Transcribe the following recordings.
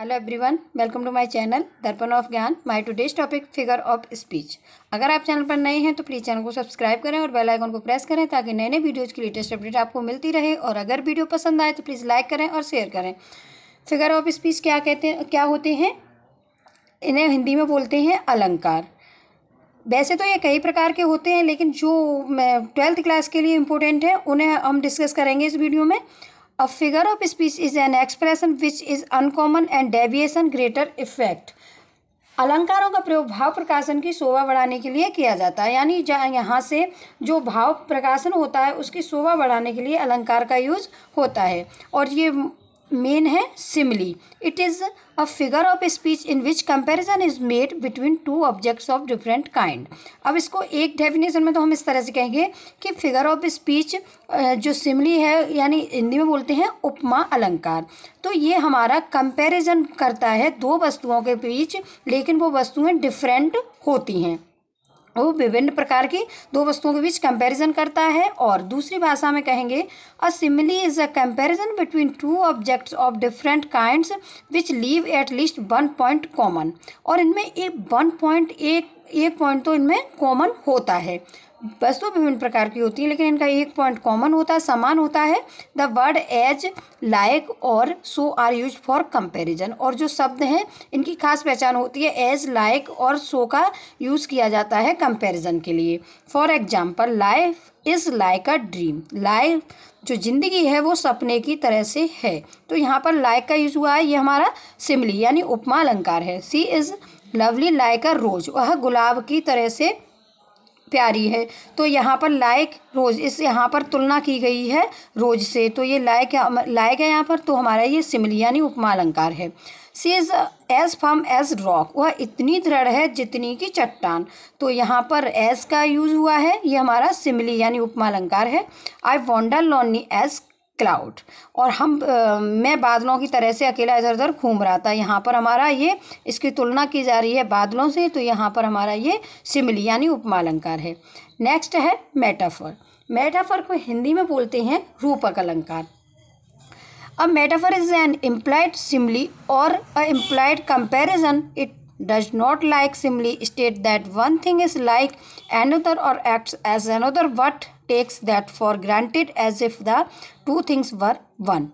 hello everyone welcome to my channel Darpan of Gyan my today's topic figure of speech अगर आप channel पर नए हैं तो प्लीज़ चैनल को सब्सक्राइब करें और बेल आइकन को प्रेस करें ताकि नए नए वीडियोज़ की लेटेस्ट अपडेट आपको मिलती रहे और अगर वीडियो पसंद आए तो प्लीज़ लाइक करें और शेयर करें फिगर ऑफ स्पीच क्या कहते हैं क्या होते हैं इन्हें हिंदी में बोलते हैं अलंकार वैसे तो ये कई प्रकार के होते हैं लेकिन जो ट्वेल्थ क्लास के लिए इम्पोर्टेंट है उन्हें हम डिस्कस करेंगे इस वीडियो में a figure of speech is an expression which is uncommon and deviation greater effect अलंकारों का प्रयोग भाव प्रकाशन की शोभा बढ़ाने के लिए किया जाता है यानी यहाँ से जो भाव प्रकाशन होता है उसकी शोभा बढ़ाने के लिए अलंकार का यूज होता है और ये मेन है simile it is a figure of speech in which comparison is made between two objects of different kind अब इसको एक डेफिनेशन में तो हम इस तरह से कहेंगे कि फिगर ऑफ स्पीच जो सिमली है यानी हिंदी में बोलते हैं उपमा अलंकार तो ये हमारा कंपेरिजन करता है दो वस्तुओं के बीच लेकिन वो वस्तुएं डिफरेंट होती हैं वो विभिन्न प्रकार की दो वस्तुओं के बीच कंपैरिजन करता है और दूसरी भाषा में कहेंगे a simile is a comparison between two objects of different kinds which leave at least one point common और इनमें एक वन पॉइंट एक एक पॉइंट तो इनमें कॉमन होता है वस्तु विभिन्न प्रकार की होती है लेकिन इनका एक पॉइंट कॉमन होता है समान होता है द वर्ड एज लाइक और so are use for comparison और जो शब्द हैं इनकी खास पहचान होती है एज लाइक और सो का यूज़ किया जाता है कंपेरिजन के लिए for example life is like a dream life जो ज़िंदगी है वो सपने की तरह से है तो यहाँ पर लाइक का यूज़ हुआ है ये हमारा सिमली यानी उपमा अलंकार है she is lovely like a rose वह गुलाब की तरह से प्यारी है तो यहाँ पर लायक रोज़ इस यहाँ पर तुलना की गई है रोज से तो ये लायक लायक है यहाँ पर तो हमारा ये सिमली यानी उपमा अलंकार है she is as firm as rock वह इतनी दृढ़ है जितनी की चट्टान तो यहाँ पर एज का यूज़ हुआ है ये हमारा सिमली यानी उपमा अलंकार है I wonder lonely as cloud और हम आ, मैं बादलों की तरह से अकेला इधर उधर घूम रहा था यहाँ पर हमारा ये इसकी तुलना की जा रही है बादलों से तो यहाँ पर हमारा ये सिमली यानी उपमा अलंकार है नेक्स्ट है मेटाफर मेटाफर को हिंदी में बोलते हैं रूपक अलंकार अब metaphor is an implied simile or a implied comparison it does not like simile state that one thing is like another or act as another what takes that for granted as if the two things were one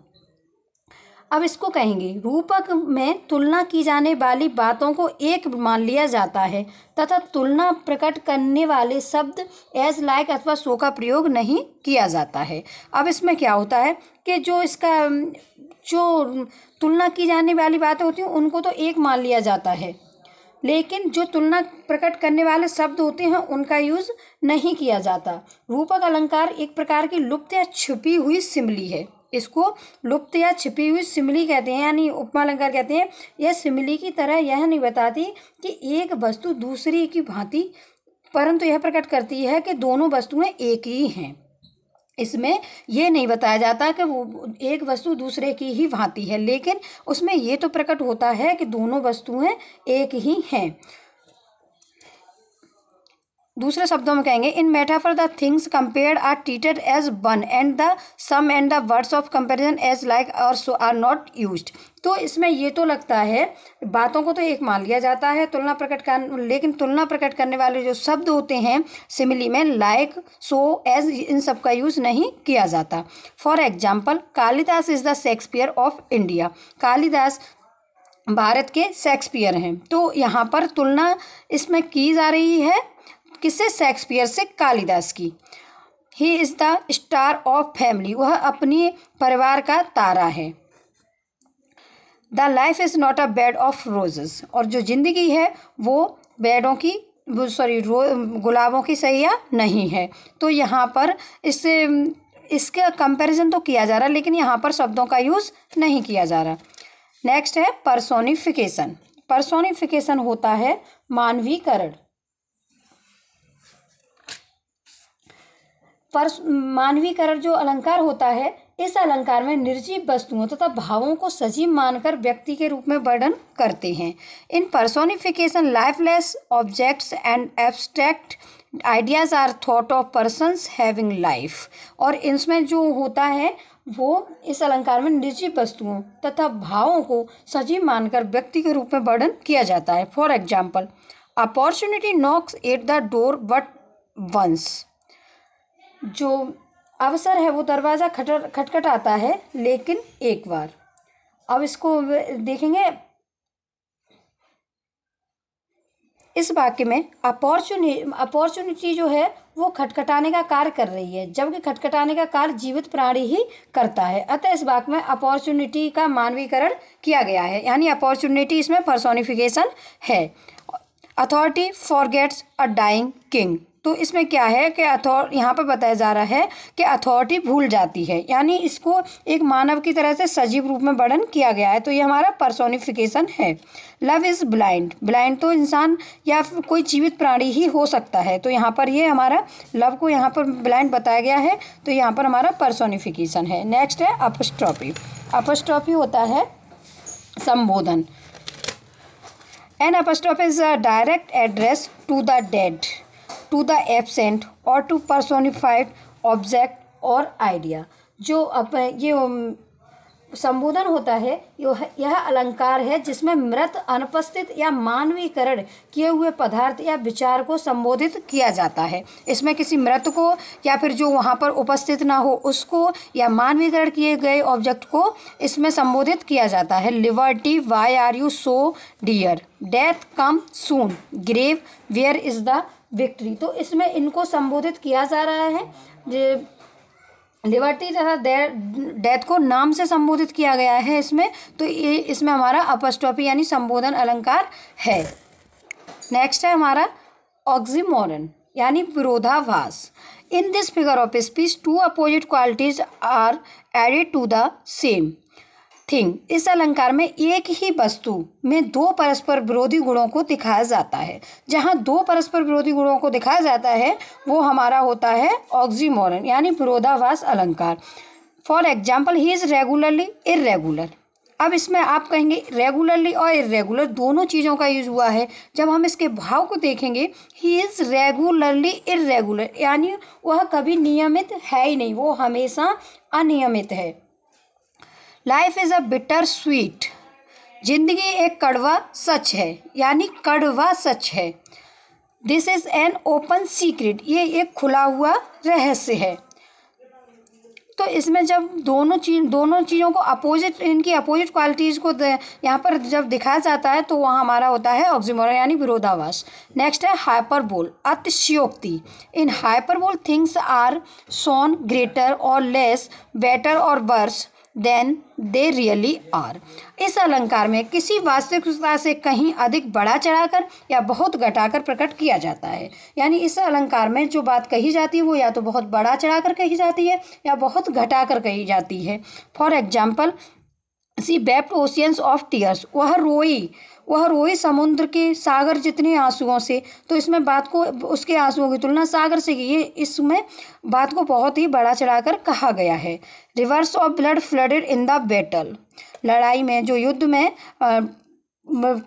अब इसको कहेंगे रूपक में तुलना की जाने वाली बातों को एक मान लिया जाता है तथा तुलना प्रकट करने वाले शब्द एज लाइक अथवा सो का प्रयोग नहीं किया जाता है अब इसमें क्या होता है कि जो इसका जो तुलना की जाने वाली बातें होती हैं उनको तो एक मान लिया जाता है लेकिन जो तुलना प्रकट करने वाले शब्द होते हैं उनका यूज नहीं किया जाता रूपक अलंकार एक प्रकार की लुप्त या छिपी हुई सिमली है इसको लुप्त या छिपी हुई सिमली कहते हैं यानी उपमा अलंकार कहते हैं यह सिमली की तरह यह नहीं बताती कि एक वस्तु दूसरी की भांति परंतु यह प्रकट करती है कि दोनों वस्तुएं एक ही हैं इसमें यह नहीं बताया जाता कि वो एक वस्तु दूसरे की ही भांति है लेकिन उसमें ये तो प्रकट होता है कि दोनों वस्तुएं एक ही हैं दूसरे शब्दों में कहेंगे in metaphor the things compared are treated as one and the same and the words of comparison as like और सो आर नॉट यूज तो इसमें ये तो लगता है बातों को तो एक मान लिया जाता है तुलना प्रकट कर लेकिन तुलना प्रकट करने वाले जो शब्द होते हैं सिमिली में लाइक सो एज इन सब का यूज़ नहीं किया जाता for example Kalidas is the Shakespeare of India Kalidas Bharat के शेक्सपियर हैं तो यहाँ पर तुलना इसमें की जा रही है किससे शेक्सपियर से कालिदास की he is the star of family वह अपनी परिवार का तारा है the life is not a bed of roses और जो ज़िंदगी है वो बेडों की सॉरी रो गुलाबों की सैया नहीं है तो यहाँ पर इससे इसका कंपैरिजन तो किया जा रहा है लेकिन यहाँ पर शब्दों का यूज़ नहीं किया जा रहा नेक्स्ट है परसोनिफिकेशन परसोनिफिकेशन होता है मानवीकरण पर मानवीकरण जो अलंकार होता है इस अलंकार में निर्जीव वस्तुओं तथा भावों को सजीव मानकर व्यक्ति के रूप में वर्णन करते हैं in personification lifeless objects and abstract ideas are thought of persons having life और इसमें जो होता है वो इस अलंकार में निर्जीव वस्तुओं तथा भावों को सजीव मानकर व्यक्ति के रूप में वर्णन किया जाता है for example opportunity knocks at the door but once जो अवसर है वो दरवाज़ा खटर खटखटाता है लेकिन एक बार अब इसको देखेंगे इस वाक्य में अपॉर्चुनि अपॉर्चुनिटी जो है वो खटखटाने का कार्य कर रही है जबकि खटखटाने का कार्य जीवित प्राणी ही करता है अतः इस वाक्य में अपॉर्चुनिटी का मानवीकरण किया गया है यानी अपॉर्चुनिटी इसमें परसोनिफिकेशन है authority forgets a dying king तो इसमें क्या है कि अथॉर यहाँ पर बताया जा रहा है कि अथॉरिटी भूल जाती है यानी इसको एक मानव की तरह से सजीव रूप में वर्णन किया गया है तो ये हमारा पर्सोनिफिकेशन है लव इज़ ब्लाइंड ब्लाइंड तो इंसान या कोई जीवित प्राणी ही हो सकता है तो यहाँ पर ये हमारा लव को यहाँ पर ब्लाइंड बताया गया है तो यहाँ पर हमारा पर्सोनिफिकेशन है नेक्स्ट है अपस्ट्रॉपी अपस्ट्रॉपी होता है संबोधन an apostrophe is a direct address to the dead to the absent or to personified object or idea जो अप ये संबोधन होता है यह अलंकार है जिसमें मृत अनुपस्थित या मानवीकरण किए हुए पदार्थ या विचार को संबोधित किया जाता है इसमें किसी मृत को या फिर जो वहाँ पर उपस्थित ना हो उसको या मानवीकरण किए गए ऑब्जेक्ट को इसमें संबोधित किया जाता है liberty why are you so dear death come soon grave where is the victory तो इसमें इनको संबोधित किया जा रहा है लिबर्टी तथा डेथ को नाम से संबोधित किया गया है इसमें तो ये इसमें हमारा अपस्टॉपी यानी संबोधन अलंकार है नेक्स्ट है हमारा ऑक्सीमोरन यानी विरोधाभास in this figure of speech two opposite qualities are added to the same thing इस अलंकार में एक ही वस्तु में दो परस्पर विरोधी गुणों को दिखाया जाता है जहाँ दो परस्पर विरोधी गुणों को दिखाया जाता है वो हमारा होता है ऑक्सीमोरन यानी विरोधावास अलंकार for example he is regularly irregular अब इसमें आप कहेंगे रेगुलरली और इरेगुलर दोनों चीज़ों का यूज हुआ है जब हम इसके भाव को देखेंगे ही इज़ रेगुलरली इरेगुलर यानी वह कभी नियमित है ही नहीं वो हमेशा अनियमित है life is a bitter sweet जिंदगी एक कड़वा सच है यानी कड़वा सच है this is an open secret ये एक खुला हुआ रहस्य है तो इसमें जब दोनों चीज दोनों चीज़ों को अपोजिट इनकी अपोजिट क्वालिटीज़ को यहाँ पर जब दिखाया जाता है तो वहाँ हमारा होता है ऑक्सीमोरन यानी विरोधावास नेक्स्ट है हाइपरबोल अतिशयोक्ति in hyperbole things are shown greater or less better or worse than they really are इस अलंकार में किसी वास्तविकता से कहीं अधिक बड़ा चढ़ाकर या बहुत घटाकर प्रकट किया जाता है यानी इस अलंकार में जो बात कही जाती है वो या तो बहुत बड़ा चढ़ाकर कही जाती है या बहुत घटाकर कही जाती है for example she wept oceans of tears वह रोई वह रोई समुद्र के सागर जितने आंसुओं से तो इसमें बात को उसके आंसुओं की तुलना सागर से की ये इसमें बात को बहुत ही बड़ा चढ़ाकर कहा गया है rivers of blood flooded in the battle लड़ाई में जो युद्ध में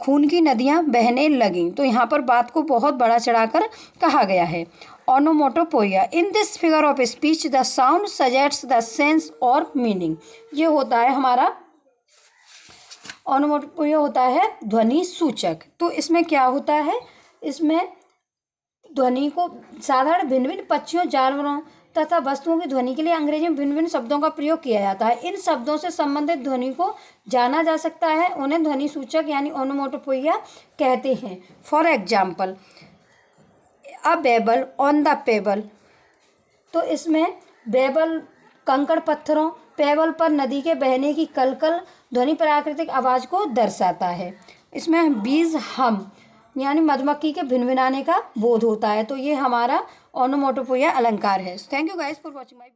खून की नदियां बहने लगीं तो यहाँ पर बात को बहुत बड़ा चढ़ाकर कहा गया है onomatopoeia in this figure of speech the sound suggests the sense or meaning ये होता है हमारा अनुमोटप्रिय होता है ध्वनि सूचक तो इसमें क्या होता है इसमें ध्वनि को साधारण भिन्न भिन्न पक्षियों जानवरों तथा वस्तुओं की ध्वनि के लिए अंग्रेजी में भिन्न भिन्न शब्दों का प्रयोग किया जाता है इन शब्दों से संबंधित ध्वनि को जाना जा सकता है उन्हें ध्वनि सूचक यानी ओनोमोटोपोइया कहते हैं for example a babble on the pebble तो इसमें बेबल कंकड़ पत्थरों पेबल पर नदी के बहने की कलकल ध्वनि प्राकृतिक आवाज़ को दर्शाता है इसमें बीज हम यानी मधुमक्खी के भिनभिनाने का बोध होता है तो ये हमारा ऑनोमोटोपोया अलंकार है thank you guys for watching my